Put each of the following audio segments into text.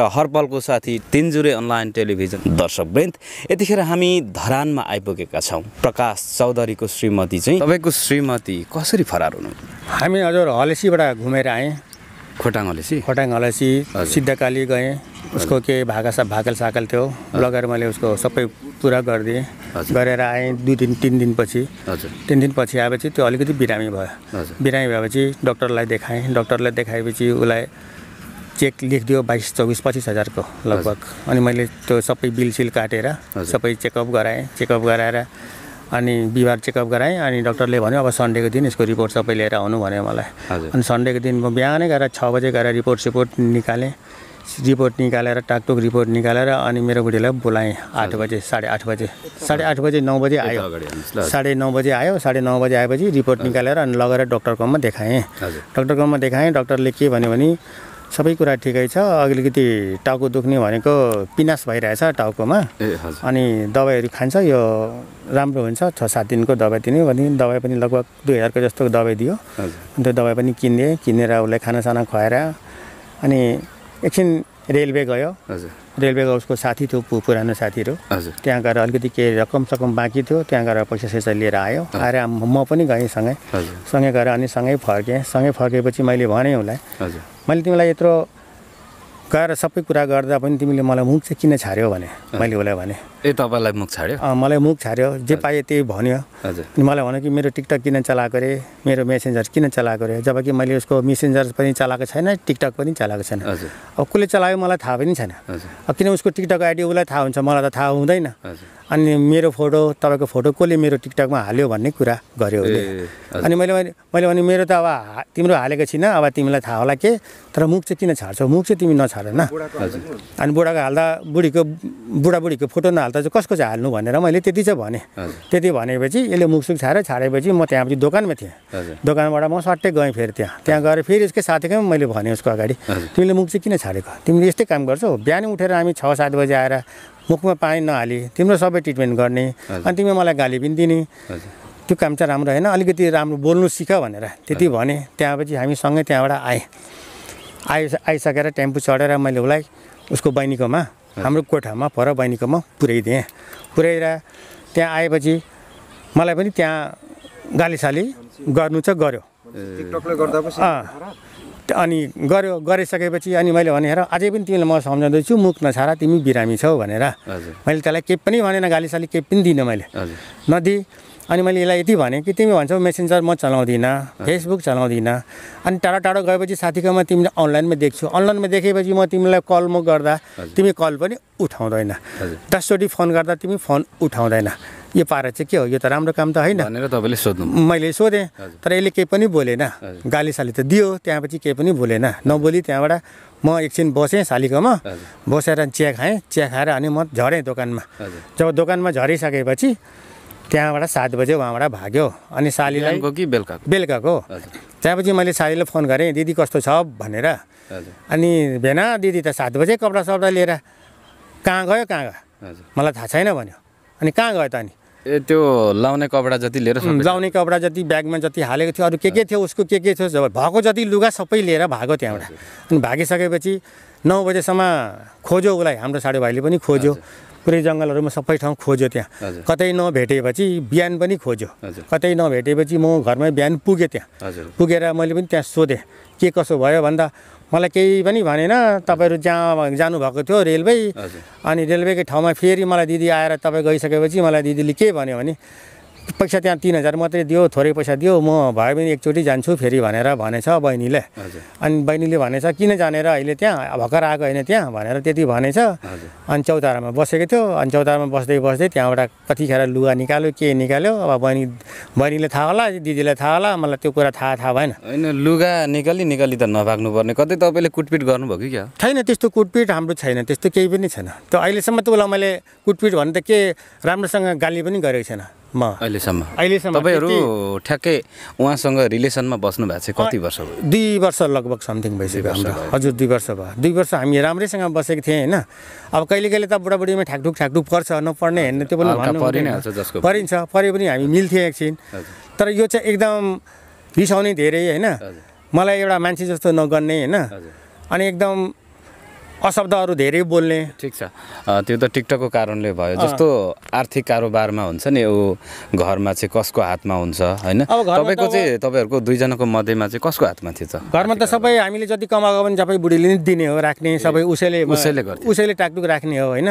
र हरपलको साथी तिनजुरे online television दर्शक वृन्द यतिखेर हामी धरानमा आइपुगेका छौँ प्रकाश चौधरीको श्रीमती चाहिँ तपाईँको श्रीमती कसरी फरार हुनु हामी हजुर हलेसीबाट घुमेर आएँ खोटाङ हलेसी खोटाङ हलेसी सिद्धकाली गएँ उसको के सा भाकल साकल थियो लगेर मैले उसको सबै पुरा गरिदिएँ गरेर आएँ दुई दिन तिन दिनपछि हजुर तिन दिनपछि आएपछि त्यो अलिकति बिरामी भयो बिरामी भएपछि डक्टरलाई देखाएँ डक्टरलाई देखाएपछि उसलाई चेक लेखिदियो बाइस चौबिस पच्चिस हजारको लगभग अनि मैले त्यो सबै बिल सिल काटेर सबै चेकअप गराएँ चेकअप गराएर अनि बिहिबार चेकअप गराएँ अनि डक्टरले भन्यो अब सन्डेको दिन यसको रिपोर्ट सबै लिएर आउनु भन्यो मलाई अनि सन्डेको दिन म बिहानै गएर छ बजे गएर रिपोर्ट सिपोर्ट निकालेँ रिपोर्ट निकालेर टाकटुक रिपोर्ट निकालेर अनि मेरो बुढीलाई बोलाएँ आठ बजे साढे आठ बजे साढे आठ बजे नौ बजे आयो साढे नौ बजे आयो साढे नौ बजे आएपछि रिपोर्ट निकालेर अनि लगेर डक्टरकोमा देखाएँ डक्टरकोमा देखाएँ डक्टरले के भन्यो भने सबै कुरा ठिकै छ अलिकति टाउको दुख्ने भनेको पिनास भइरहेछ टाउकोमा अनि दबाईहरू खान्छ यो राम्रो हुन्छ छ सात दिनको दबाई दिने भने दबाई पनि लगभग दुई हजारको जस्तो दबाई दियो अन्त दबाई पनि किनिदिएँ किनेर उसलाई खानासाना खुवाएर अनि एकछिन रेलवे गयो रेलवेको उसको साथी थियो पु पुरानो साथीहरू त्यहाँ गएर अलिकति केही रकम सकम बाँकी थियो त्यहाँ गएर पैसा सैसा लिएर आयो आएर म पनि गएँ सँगै सँगै गएर अनि सँगै फर्केँ सँगै फर्केपछि मैले भनेँ उसलाई मैले तिमीलाई यत्रो गएर सबै कुरा गर्दा पनि तिमीले मलाई मुख चाहिँ किन छाड्यौ भने मैले उसलाई भने ए तपाईँलाई मुख छाड्यो मलाई मुख छार्यो जे पाएँ त्यही भन्यो हजुर मलाई भन्यो कि मेरो टिकटक किन चलाएको अरे मेरो मेसेन्जर किन चलाएको अरे जब कि मैले उसको मेसेन्जर पनि चलाएको छैन टिकटक पनि चलाएको छैन अब कसले चलायो मलाई थाहा पनि छैन किन उसको टिकटक आइडी उसलाई थाहा हुन्छ मलाई त थाहा हुँदैन अनि मेरो फोटो तपाईँको फोटो कसले मेरो टिकटकमा हाल्यो भन्ने कुरा गऱ्यो उसले अनि मैले मैले भने मेरो त अब तिम्रो हालेको छैन अब तिमीलाई थाहा होला के तर मुख चाहिँ किन छाड्छौ मुख चाहिँ तिमी नछाड न अनि बुढाको हाल्दा बुढीको बुढाबुढीको फोटो नहाल्दा चाहिँ कसको चाहिँ हाल्नु भनेर मैले त्यति चाहिँ भनेँ त्यति भनेपछि यसले मुखसुख छाड्यो छाडेपछि म त्यहाँपछि दोकानमा थिएँ दोकानबाट म सट्टै गएँ फेरि त्यहाँ त्यहाँ गएर फेरि उसकै साथीकै मैले भनेँ उसको अगाडि तिमीले मुख चाहिँ किन छाडेको तिमीले यस्तै काम गर्छौ बिहानै उठेर हामी छ सात बजी आएर मुखमा पानी नहाले तिम्रो सबै ट्रिटमेन्ट गर्ने अनि तिमी मलाई गाली पनि दिने त्यो काम चाहिँ राम्रो होइन अलिकति राम्रो बोल्नु सिक भनेर त्यति भने त्यहाँपछि हामी सँगै त्यहाँबाट आएँ आइ आइसकेर टेम्पू चढेर मैले उसलाई उसको बहिनीकोमा हाम्रो कोठामा पर बहिनीकोमा पुऱ्याइदिएँ पुऱ्याएर त्यहाँ आएपछि मलाई पनि त्यहाँ गालीसाली गर्नु चाहिँ गऱ्यो अनि गऱ्यो गरिसकेपछि अनि मैले भने हेर अझै पनि तिमीले म सम्झाउँदैछु मुख नछारा तिमी बिरामी छौ भनेर मैले त्यसलाई केही पनि भनेन गाली साली केही पनि दिइनँ मैले नदी अनि मैले यसलाई यति भने कि तिमी भन्छौ मेसेन्जर म चलाउँदिनँ फेसबुक चलाउँदिनँ अनि टाढो टाढो गएपछि साथीकोमा तिमीले अनलाइनमा देख्छु अनलाइनमा देखेपछि म तिमीलाई कल म गर्दा तिमी कल पनि उठाउँदैन दसचोटि फोन गर्दा तिमी फोन उठाउँदैन यो पारा चाहिँ के हो यो त राम्रो काम त होइन भनेर तपाईँले सोध्नु मैले सोधेँ तर यसले केही पनि बोलेन गाली गालीसाली त दियो त्यहाँपछि केही पनि बोलेन नबोली त्यहाँबाट म एकछिन बसेँ सालीकोमा बसेर चिया खाएँ चिया खाएर अनि म झरेँ दोकानमा जब दोकानमा झरिसकेपछि त्यहाँबाट सात बजे उहाँबाट भाग्यो अनि सालीलाई कि बेलुका बेलुकाको त्यहाँपछि मैले सालीलाई फोन गरेँ दिदी कस्तो छ भनेर अनि भेना दिदी त सात बजे कपडा सपडा लिएर कहाँ गयो कहाँ गयो मलाई थाहा छैन भन्यो अनि कहाँ गयो त अनि त्यो लाउने कपडा जति लिएर लाउने कपडा जति ब्यागमा जति हालेको थियो अरू के के थियो उसको के के थियो जब भएको जति लुगा सबै लिएर भएको त्यहाँबाट अनि भागिसकेपछि नौ बजेसम्म खोज्यो उसलाई हाम्रो साडे भाइले पनि खोज्यो पुरै जङ्गलहरूमा सबै ठाउँ खोज्यो त्यहाँ कतै नभेटेपछि बिहान पनि खोज्यो कतै नभेटेपछि म घरमै बिहान पुगेँ त्यहाँ पुगेर मैले पनि त्यहाँ सोधेँ के कसो भयो भन्दा मलाई केही पनि भनेन तपाईँहरू जहाँ जानुभएको थियो रेलवे अनि रेलवेकै ठाउँमा फेरि मलाई दिदी आएर तपाईँ गइसकेपछि मलाई दिदीले के भन्यो भने पैसा त्यहाँ तिन हजार मात्रै दियो थोरै पैसा दियो म भए पनि एकचोटि जान्छु फेरि भनेर भनेछ बहिनीले अनि बहिनीले भनेछ किन जानेर अहिले त्यहाँ भर्खर आएको होइन त्यहाँ भनेर त्यति भनेछ अनि चौतारामा बसेको थियो अनि चौतारामा बस्दै बस्दै त्यहाँबाट कतिखेर लुगा निकाल्यो के निकाल्यो अब बहिनी बहिनीले थाहा होला दिदीलाई थाहा होला मलाई त्यो कुरा थाहा थाहा भएन होइन लुगा निकाली निकाली त नभाग्नु पर्ने कतै तपाईँले कुटपिट गर्नुभयो कि क्या छैन त्यस्तो कुटपिट हाम्रो छैन त्यस्तो केही पनि छैन त अहिलेसम्म त उसलाई मैले कुटपिट भने त के राम्रोसँग गाली पनि गरेको छैन अहिलेसम्म अहिलेसम्म तपाईँहरू ठ्याक्कै उहाँसँग रिलेसनमा बस्नु भएको छ कति वर्ष भयो दुई वर्ष लगभग समथिङ भइसक्यो हाम्रो हजुर दुई वर्ष भयो दुई वर्ष हामी राम्रैसँग बसेको थिएँ होइन अब कहिले कहिले त बुढाबुढीमा ठ्याकढुक ठ्याकढुक पर्छ नपर्ने हेर्ने त्यो पनि परिन्छ परे पनि हामी मिल्थ्यौँ एकछिन तर यो चाहिँ एकदम रिसाउने धेरै होइन मलाई एउटा मान्छे जस्तो नगर्ने होइन अनि एकदम अशब्दहरू धेरै बोल्ने ठिक छ त्यो त टिकटकको कारणले भयो जस्तो आर्थिक कारोबारमा हुन्छ नि ऊ घरमा चाहिँ कसको हातमा हुन्छ होइन तपाईँको चाहिँ तपाईँहरूको दुईजनाको मध्येमा चाहिँ कसको हातमा थियो त घरमा त सबै हामीले जति कमाएको पनि सबै बुढीले नै दिने हो राख्ने सबै उसैले उसैले उसैले टाकटुक राख्ने हो होइन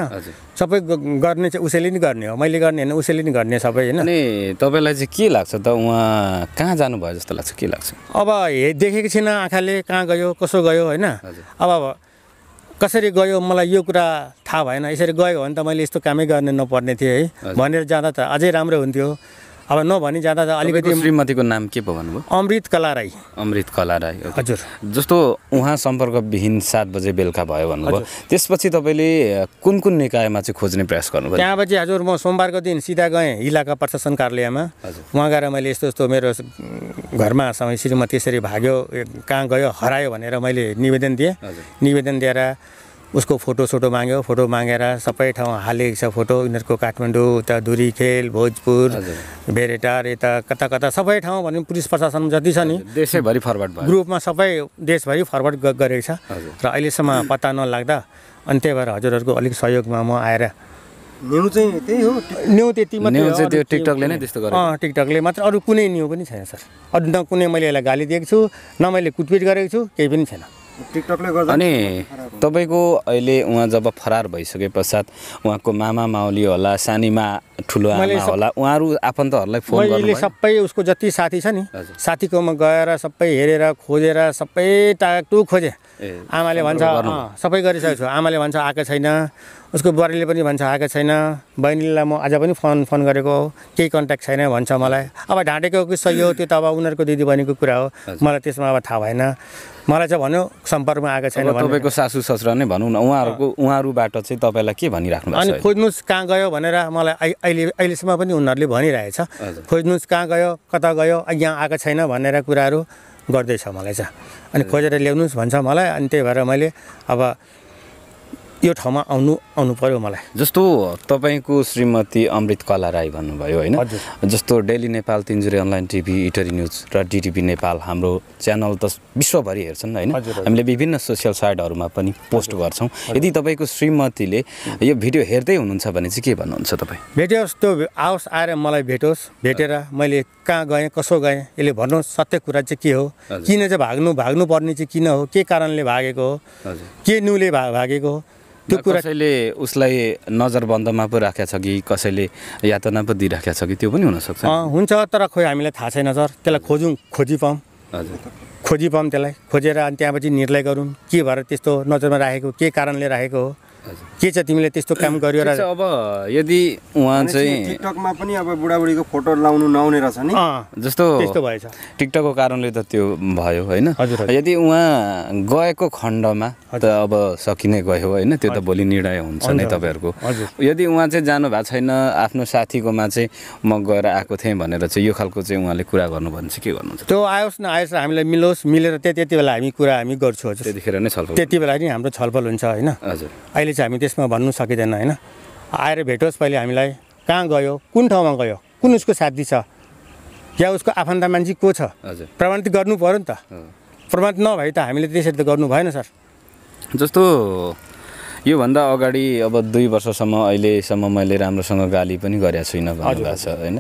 सबै गर्ने चाहिँ उसैले नि गर्ने हो मैले गर्ने होइन उसैले नि गर्ने सबै होइन अनि तपाईँलाई चाहिँ के लाग्छ त उहाँ कहाँ जानुभयो जस्तो लाग्छ के लाग्छ अब हे देखेको छैन आँखाले कहाँ गयो कसो गयो होइन अब कसरी गयो मलाई यो कुरा थाहा भएन यसरी गयो भने त मैले यस्तो कामै गर्ने नपर्ने थिएँ है भनेर जाँदा त अझै राम्रो हुन्थ्यो अब नभनी जाँदा त अलिकति श्रीमतीको नाम के पो भन्नुभयो अमृत कला राई अमृत कला राई हजुर जस्तो उहाँ सम्पर्कविहीन सात बजे बेलुका भयो भन्नुभयो त्यसपछि तपाईँले कुन कुन निकायमा चाहिँ खोज्ने प्रयास गर्नुभयो त्यहाँपछि हजुर म सोमबारको दिन सिधा गएँ इलाका प्रशासन कार्यालयमा उहाँ गएर मैले यस्तो यस्तो मेरो घरमा समय श्रीमा त्यसरी भाग्यो कहाँ गयो हरायो भनेर मैले निवेदन दिएँ निवेदन दिएर उसको फोटो सोटो माग्यो फोटो मागेर सबै ठाउँ हालेको छ फोटो यिनीहरूको काठमाडौँ उता धुरीखेल भोजपुर बेरेटार यता कता कता सबै ठाउँ भन्यो पुलिस प्रशासन जति छ नि देशैभरि फरवर्ड ग्रुपमा सबै देशभरि फरवर्ड गरेको छ र अहिलेसम्म पत्ता नलाग्दा अनि त्यही भएर हजुरहरूको अलिक सहयोगमा म आएर न्यु चाहिँ त्यही हो न्यु त्यति मात्रै टिकटकले नै त्यस्तो गर्यो टिकटकले मात्र अरू कुनै न्यु पनि छैन सर अरू न कुनै मैले यसलाई गाली दिएको छु न मैले कुटपिट गरेको छु केही पनि छैन टिकटकले गर्दा अनि तपाईँको अहिले उहाँ जब फरार भइसके पश्चात उहाँको मामा माउली होला सानीमा ठुलो आमा होला उहाँहरू आफन्तहरूलाई फोन मैले सबै उसको जति साथी छ नि साथीकोमा गएर सबै हेरेर खोजेर सबै टाटु खोजेँ आमाले भन्छ सबै गरिसकेको छु आमाले भन्छ आएको छैन उसको बुहारीले पनि भन्छ आएको छैन बहिनीलाई म आज पनि फोन फोन गरेको हो केही कन्ट्याक्ट छैन भन्छ मलाई अब ढाँटेको कि सही हो त्यो त अब उनीहरूको दिदीबहिनीको कुरा हो मलाई त्यसमा अब थाहा भएन मलाई चाहिँ भन्यो सम्पर्कमा आएको छैन तपाईँको सासु ससुरा नै भनौँ न उहाँहरूको उहाँहरूबाट चाहिँ तपाईँलाई के भनिराख्नु अनि खोज्नुहोस् कहाँ गयो भनेर मलाई अहिले अहिलेसम्म पनि उनीहरूले भनिरहेछ खोज्नुहोस् कहाँ गयो कता गयो यहाँ आएको छैन भनेर कुराहरू गर्दैछ मलाई चाहिँ अनि खोजेर ल्याउनुहोस् भन्छ मलाई अनि त्यही भएर मैले अब यो ठाउँमा आउनु आउनु पर्यो मलाई जस्तो तपाईँको श्रीमती अमृत कला राई भन्नुभयो होइन जस्तो daily Nepal Tinjure online TV Itahari news र डिटिभी नेपाल हाम्रो च्यानल त विश्वभरि हेर्छन् होइन हामीले विभिन्न सोसियल साइटहरूमा पनि पोस्ट गर्छौँ यदि तपाईँको श्रीमतीले यो भिडियो हेर्दै हुनुहुन्छ भने चाहिँ के भन्नुहुन्छ तपाईँ भेटोस् त्यो आओस् आएर मलाई भेटोस् भेटेर मैले कहाँ गएँ कसो गएँ यसले भन्नुहोस् सत्य कुरा चाहिँ के हो किन चाहिँ भाग्नु भाग्नुपर्ने चाहिँ किन हो के कारणले भागेको हो के न्युले भागेको हो त्यो कुरा कसैले उसलाई नजरबन्दमा पो राखेको छ कि कसैले यातना पो दिइराखेको छ कि त्यो पनि हुनसक्छ हुन्छ तर खोइ हामीलाई थाहा छैन सर त्यसलाई खोजौँ खोजी पाऊँ हजुर खोजी पाऊँ त्यसलाई खोजेर अनि त्यहाँपछि निर्णय गरौँ के भएर त्यस्तो नजरमा राखेको के कारणले राखेको हो के छ तिमीले त्यस्तो काम गरियो र अब यदि उहाँ चाहिँ टिकटकमा पनि अब बुढाबुढीको फोटो लाउनु नआउने रहेछ नि जस्तो भएछ टिकटकको कारणले त त्यो भयो होइन यदि उहाँ गएको खण्डमा त अब सकिने गयो होइन त्यो त भोलि निर्णय हुन्छ नि तपाईँहरूको यदि उहाँ चाहिँ जानु भएको छैन आफ्नो साथीकोमा चाहिँ म गएर आएको थिएँ भनेर चाहिँ यो खालको चाहिँ उहाँले कुरा गर्नुभयो भने चाहिँ के गर्नुहुन्छ त्यो आयोस् न आयोस् हामीलाई मिलोस् मिलेर त्यति बेला हामी कुरा हामी गर्छौँ त्यतिखेर नै छलफल त्यति बेला नि हाम्रो छलफल हुन्छ होइन हजुर चाहिँ हामी त्यसमा भन्नु सकिँदैन होइन आएर भेटोस् पहिले हामीलाई कहाँ गयो कुन ठाउँमा गयो कुन उसको साथी छ या उसको आफन्त मान्छे को छ प्रमाणित गर्नु पऱ्यो नि त प्रमाणित नभए त हामीले त्यसरी त गर्नु भएन सर जस्तो योभन्दा अगाडि अब दुई वर्षसम्म अहिलेसम्म मैले राम्रोसँग गाली पनि गरेको छुइनँ भन्नुभएको छ होइन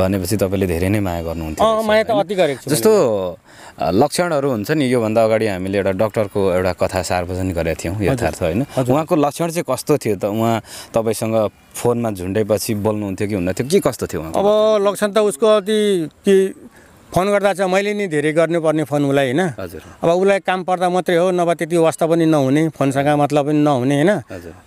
भनेपछि तपाईँले धेरै नै माया गर्नुहुन्थ्यो जस्तो लक्षणहरू हुन्छ नि योभन्दा अगाडि हामीले एउटा डक्टरको एउटा कथा सार्वजनिक गरेका थियौँ यथार्थ होइन उहाँको लक्षण चाहिँ कस्तो थियो त उहाँ तपाईँसँग फोनमा झुन्डेपछि बोल्नुहुन्थ्यो कि हुन्थ्यो के कस्तो थियो अब लक्षण त उसको अति के फोन गर्दा चाहिँ मैले नि धेरै गर्नुपर्ने फोन उसलाई होइन अब उसलाई काम पर्दा मात्रै हो नभए त्यति वास्ता पनि नहुने फोनसँग मतलब पनि नहुने होइन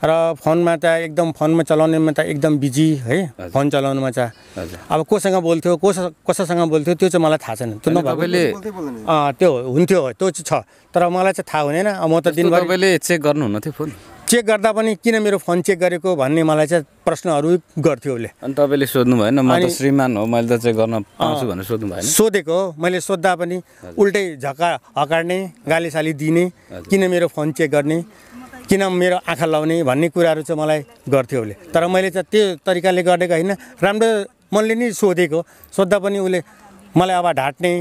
र फोनमा त एकदम फोनमा चलाउनेमा त एकदम बिजी है फोन चलाउनुमा चाहिँ अब कोसँग बोल्थ्यो कोस कसैसँग बोल्थ्यो त्यो चाहिँ मलाई थाहा छैन त्यो त्यो हुन्थ्यो त्यो चाहिँ छ तर मलाई चाहिँ थाहा हुँदैन म त दिनभरि चेक गर्नुहुन्न थियो फोन चेक गर्दा पनि किन मेरो फोन चेक गरेको भन्ने मलाई चाहिँ प्रश्नहरू गर्थ्यो उसले अनि तपाईँले सोध्नु भएन म श्रीमान हो मैले त चेक गर्न पाउँछु भनेर सोध्नु भएन सोधेको मैले सोद्धा पनि उल्टै हकार्ने हकाड्ने गालीसाली दिने किन मेरो फोन चेक गर्ने किन मेरो आँखा लाउने भन्ने कुराहरू चाहिँ मलाई गर्थ्यो उसले तर मैले चाहिँ त्यो तरिकाले गरेको होइन राम्रो मनले नै सोधेको सोद्धा पनि उसले मलाई अब ढाँट्ने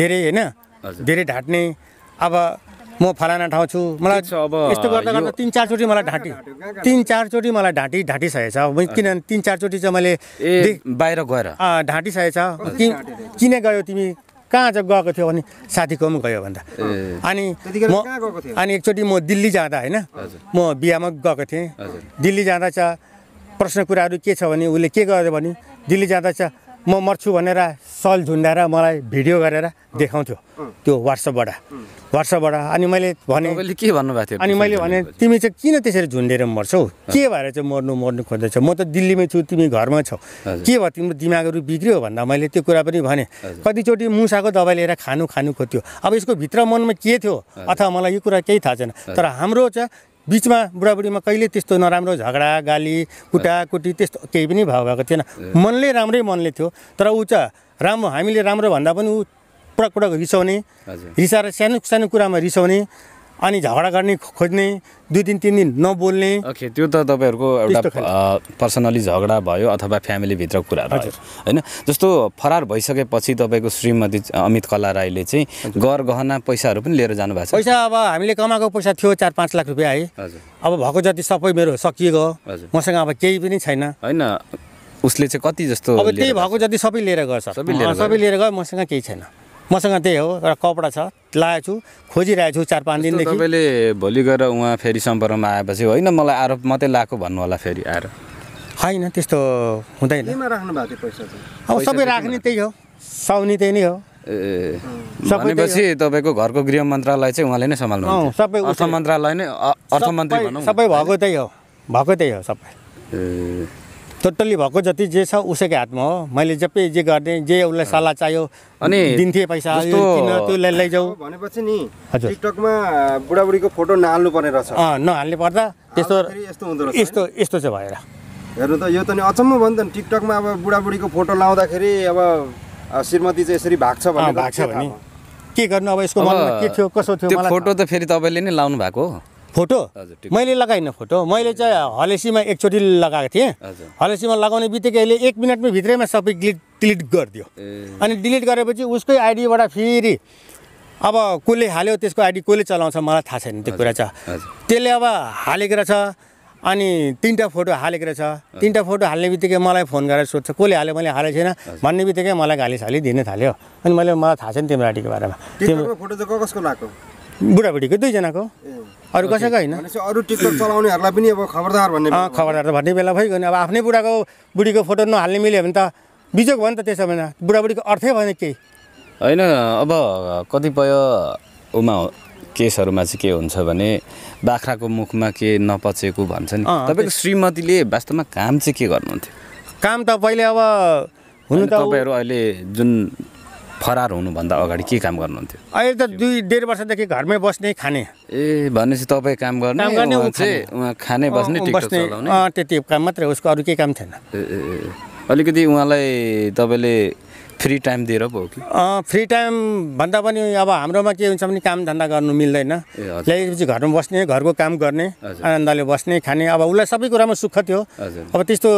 धेरै होइन धेरै ढाट्ने अब म फलाना ठाउँ छु मलाई यस्तो गर्दा गर्दा तिन चारचोटि मलाई ढाँटी तिन चारचोटि मलाई ढाँटी ढाँटिसकेको छ किनभने तिन चारचोटि चाहिँ मैले बाहिर गएर ढाँटिसकेको छ किन गयो तिमी कहाँ चाहिँ गएको थियो भने साथीको पनि गयो भन्दा अनि म अनि एकचोटि म दिल्ली जाँदा होइन म बिहामा गएको थिएँ दिल्ली जाँदा चाहिँ प्रश्न कुराहरू के छ भने उसले के गर्यो भने दिल्ली जाँदा चाहिँ म मर्छु भनेर सल झुन्डाएर मलाई भिडियो गरेर देखाउँथ्यो त्यो वाट्सएपबाट वाट्सएपबाट अनि मैले भने के भन्नुभएको थियो अनि मैले भने तिमी चाहिँ किन त्यसरी झुन्डेर मर्छौ के भएर चाहिँ मर्नु मर्नु खोज्दैछौ म त दिल्लीमै छु तिमी घरमै छौ के भयो तिम्रो दिमागहरू बिग्रियो भन्दा मैले त्यो कुरा पनि भने कतिचोटि मुसाको दबाई लिएर खानु खानु खोज्थ्यो अब यसको भित्र मनमा के थियो अथवा मलाई यो कुरा केही थाहा छैन तर हाम्रो चाहिँ बिचमा बुढाबुढीमा कहिले त्यस्तो नराम्रो झगडा गाली कुटाकुटी त्यस्तो केही पनि भाव भएको थिएन मनले राम्रै मनले थियो तर ऊ चाहिँ राम्रो हामीले राम्रो भन्दा पनि ऊ पटक पटक रिसाउने रिसाएर सानो सानो कुरामा रिसाउने अनि झगडा गर्ने खोज्ने दुई दिन तिन दिन नबोल्ने ओके त्यो त तपाईँहरूको एउटा पर्सनली झगडा भयो अथवा फ्यामिलीभित्र कुराहरू होइन जस्तो फरार भइसकेपछि तपाईँको श्रीमती अमित कला राईले चाहिँ घर गहना पैसाहरू पनि लिएर जानुभएको छ पैसा अब हामीले कमाएको पैसा थियो चार पाँच लाख रुपियाँ है अब भएको जति सबै मेरो सकिएको मसँग अब केही पनि छैन होइन उसले चाहिँ कति जस्तो अब त्यही भएको जति सबै लिएर गर्छ सबै लिएर गयो मसँग केही छैन मसँग त्यही हो एउटा कपडा छ लगाएको छु खोजिरहेको छु चार पाँच दिनदेखि तपाईँले भोलि गएर उहाँ फेरि सम्पर्कमा आएपछि होइन मलाई आरोप मात्रै लगाएको भन्नु होला फेरि आएर होइन त्यस्तो हुँदैन अब सबै राख्ने त्यही हो साउने त्यही नै हो भनेपछि तपाईँको घरको गृह मन्त्रालय चाहिँ उहाँले नै सम्हाल्नु सबै अर्थ मन्त्रालय नै अर्थमन्त्री भनौँ सबै भएको त्यही हो भएको त्यही हो सबै ए टोटल्ली भएको जति जे छ उसैको हातमा हो मैले जबै जे गर्ने जे उसलाई सल्लाह चाहियो अनि दिन्थेँ पैसा त्यसलाई लैजाऊ भनेपछि नि हजुर टिकटकमा बुढाबुढीको फोटो नहाल्नु पर्ने रहेछ नहाल्ने पर्दा त्यस्तो यस्तो हुँदो रहेछ यस्तो यस्तो चाहिँ भएर हेर्नु त यो त नि अचम्म भयो नि त टिकटकमा अब बुढाबुढीको फोटो लाउँदाखेरि अब श्रीमती चाहिँ यसरी भाग्छ भने भाग्छ भने के गर्नु अब यसको के थियो कसो थियो फोटो त फेरि तपाईँले नै लाउनु भएको हो फोटो मैले लगाइनँ फोटो मैले चाहिँ हलेसीमा एकचोटि लगाएको थिएँ हलेसीमा लगाउने बित्तिकै अहिले एक मिनटमै भित्रैमा सबै डिलिट डिलिट गरिदियो अनि डिलिट गरेपछि उसकै आइडीबाट फेरि अब कसले हाल्यो त्यसको आइडी कसले चलाउँछ मलाई थाहा छैन त्यो कुरा छ त्यसले अब हालेको रहेछ अनि तिनवटा फोटो हालेको रहेछ तिनवटा फोटो हाल्ने बित्तिकै मलाई फोन गरेर सोध्छ कसले हाल्यो मैले हालेको छैन भन्ने बित्तिकै मलाई गाली दिन थाल्यो अनि मैले मलाई थाहा छैन तिम्रो आइडीको बारेमा बुढाबुढीको दुईजनाको अरू कसैको होइन अरू टिकटक चलाउनेहरूलाई पनि अब खबरदार भन्ने खबरदार त भन्ने बेला भइगयो अब आफ्नै बुढाको बुढीको फोटो नहाल्ने मिल्यो भने त बिजोग भयो नि त त्यसो भने बुढाबुढीको अर्थै भएन केही होइन अब कतिपय उमा केसहरूमा चाहिँ के हुन्छ भने बाख्राको मुखमा के नपचेको भन्छ नि तपाईँको श्रीमतीले वास्तवमा काम चाहिँ के गर्नुहुन्थ्यो काम त पहिले अब हुनु तपाईँहरू अहिले जुन फरार हुनुभन्दा अगाडि के काम गर्नुहुन्थ्यो अहिले त दुई डेढ वर्षदेखि घरमै बस्ने खाने ए भनेपछि तपाईँ काम गर्ने खाने बस्ने बस्ने त्यति काम मात्रै उसको अरू केही काम थिएन अलिकति उहाँलाई तपाईँले फ्री टाइम दिएर पो कि फ्री टाइम भन्दा पनि अब हाम्रोमा के हुन्छ भने काम धन्दा गर्नु मिल्दैन ल्याएपछि घरमा बस्ने घरको काम गर्ने आनन्दले बस्ने खाने अब उसलाई सबै कुरामा सुख थियो अब त्यस्तो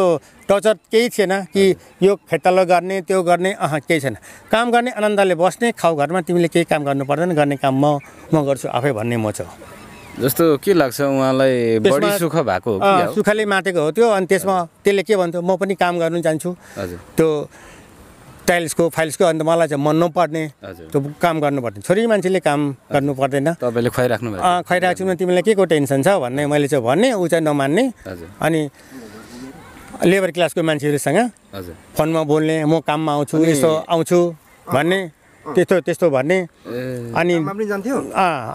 टर्चर केही थिएन कि यो खेतालो गर्ने त्यो गर्ने अह केही छैन काम गर्ने आनन्दले बस्ने खाउ घरमा तिमीले केही काम गर्नु पर्दैन गर्ने काम म म गर्छु आफै भन्ने म छ जस्तो के लाग्छ उहाँलाई बढी सुख भएको सुखले मातेको हो त्यो अनि त्यसमा त्यसले के भन्थ्यो म पनि काम गर्नु जान्छु त्यो टाइल्सको फाइल्सको अन्त मलाई चाहिँ मन नपर्ने त्यो काम गर्नुपर्ने छोरी मान्छेले काम गर्नु पर्दैन तपाईँले खुवाइराख्नु खुवाइरहेको छु तिमीलाई के को टेन्सन छ भन्ने मैले चाहिँ भन्ने ऊ चाहिँ नमान्ने अनि लेबर क्लासको मान्छेहरूसँग फोनमा बोल्ने म काममा आउँछु यसो आउँछु भन्ने त्यस्तो त्यस्तो भन्ने अनि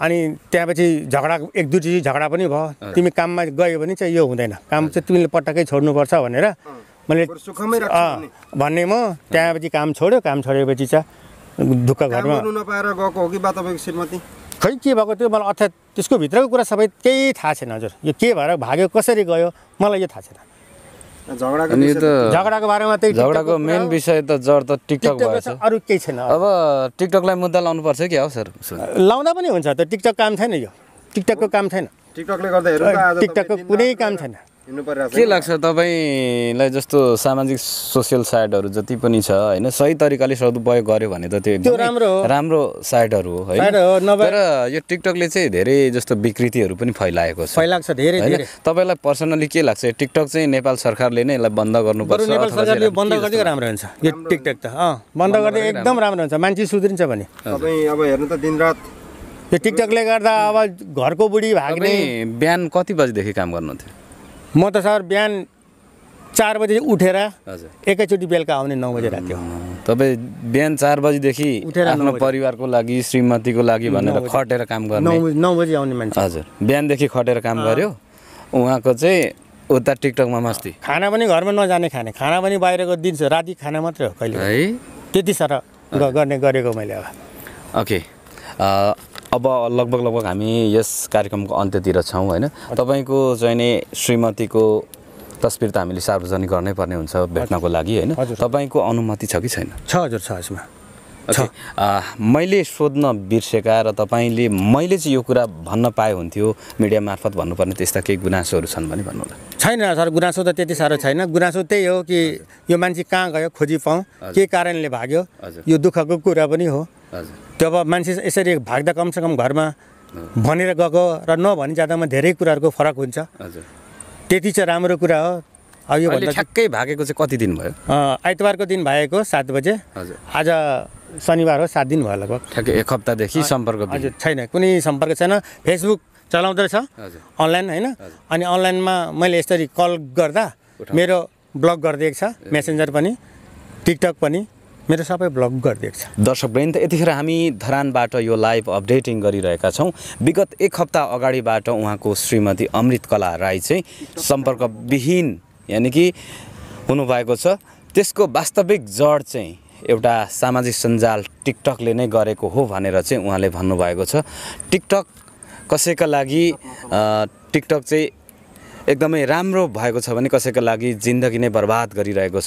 अनि त्यहाँपछि झगडा एक दुईचोटि झगडा पनि भयो तिमी काममा गयो भने चाहिँ यो हुँदैन काम चाहिँ तिमीले पटक्कै छोड्नुपर्छ भनेर मैले भन्ने म त्यहाँपछि काम छोड्यो काम छोडेपछि चाहिँ ढुक्क घरमा नपाएर गएको हो कि बा श्रीमती खै के भएको त्यो मलाई अर्थात् त्यसको भित्रको कुरा सबै केही थाहा छैन हजुर यो के भएर भाग्यो कसरी गयो मलाई यो थाहा छैन झगडाको बारेमा त्यही झगडाको मेन विषय त जड त टिकटक भएछ अरू केही छैन अब टिकटकलाई मुद्दा लाउनु पर्छ कि हौ सर लाउँदा पनि हुन्छ त टिकटक काम छैन यो टिकटकको काम छैन टिकटकले गर्दा टिकटकको कुनै काम छैन के लाग्छ तपाईँलाई जस्तो सामाजिक सोसियल साइटहरू जति पनि छ होइन सही तरिकाले सदुपयोग गर्यो भने त त्यो राम्रो राम्रो साइटहरू हो होइन तर यो टिकटकले चाहिँ धेरै जस्तो विकृतिहरू पनि फैलाएको छ फैलाएको छ धेरै होइन तपाईँलाई पर्सनली के लाग्छ टिकटक चाहिँ नेपाल सरकारले नै यसलाई बन्द गर्नुपर्छ नेपाल यो टिकटक त बन्द गर्दा एकदम राम्रो हुन्छ मान्छे सुध्रिन्छ भने तपाईँ अब हेर्नु त दिनरात यो टिकटकले गर्दा अब घरको बुढी भाग्ने बिहान कति बजीदेखि काम गर्नुहुन्थ्यो म त सर बिहान चार बजी उठेर एकैचोटि बेलुका आउने नौ बजे राति तपाईँ बिहान चार बजीदेखि उठेर आफ्नो परिवारको लागि श्रीमतीको लागि भनेर खटेर काम गर्ने नौ बजी आउने मान्छे हजुर बिहानदेखि खटेर काम गर्यो उहाँको चाहिँ उता टिकटकमा मस्ती खाना पनि घरमा नजाने खाने खाना पनि बाहिरको दिन्छ राति खाना मात्रै हो कहिले है त्यति साह्रो गर्ने गरेको मैले अब ओके अब लगभग लगभग हामी यस कार्यक्रमको अन्त्यतिर छौँ होइन तपाईँको चाहिँ नि श्रीमतीको तस्विर त हामीले सार्वजनिक गर्नै पर्ने हुन्छ भेट्नको लागि होइन तपाईँको अनुमति छ कि छैन छ हजुर छ यसमा छ मैले सोध्न बिर्सेका र तपाईँले मैले चाहिँ यो कुरा भन्न पाए हुन्थ्यो मिडिया मार्फत भन्नुपर्ने त्यस्ता केही गुनासोहरू छन् भने भन्नु होला छैन सर गुनासो त त्यति साह्रो छैन गुनासो त्यही हो कि यो मान्छे कहाँ गयो खोजी पाउँ के कारणले भाग्यो यो दुःखको कुरा पनि हो त्यो तब मान्छे यसरी भाग्दा कमसेकम घरमा भनेर गएको र नभनी जाँदामा धेरै कुराहरूको फरक हुन्छ त्यति चाहिँ राम्रो कुरा हो अब यो ठ्याक्कै भागेको चाहिँ कति दिन भयो आइतबारको दिन भएको सात बजे आज शनिबार हो सात दिन भयो लगभग ठ्याक्कै एक हप्तादेखि सम्पर्क हजुर छैन कुनै सम्पर्क छैन फेसबुक चलाउँदो रहेछ अनलाइन होइन अनि अनलाइनमा मैले यसरी कल गर्दा मेरो ब्लक गरिदिएको छ मेसेन्जर पनि टिकटक पनि मेरो सबै ब्लग गरिदिएको छ दर्शक बहिनी यतिखेर हामी धरानबाट यो लाइभ अपडेटिङ गरिरहेका छौँ विगत एक हप्ता अगाडिबाट उहाँको श्रीमती अमृत कला राई चाहिँ सम्पर्कविहीन यानि कि हुनुभएको छ त्यसको वास्तविक जड चाहिँ एउटा सामाजिक सञ्जाल टिकटकले नै गरेको हो भनेर चाहिँ उहाँले भन्नुभएको छ टिकटक कसैका लागि टिकटक चाहिँ एकदमै राम्रो भएको छ भने कसैको लागि जिन्दगी नै बर्बाद गरिरहेको छ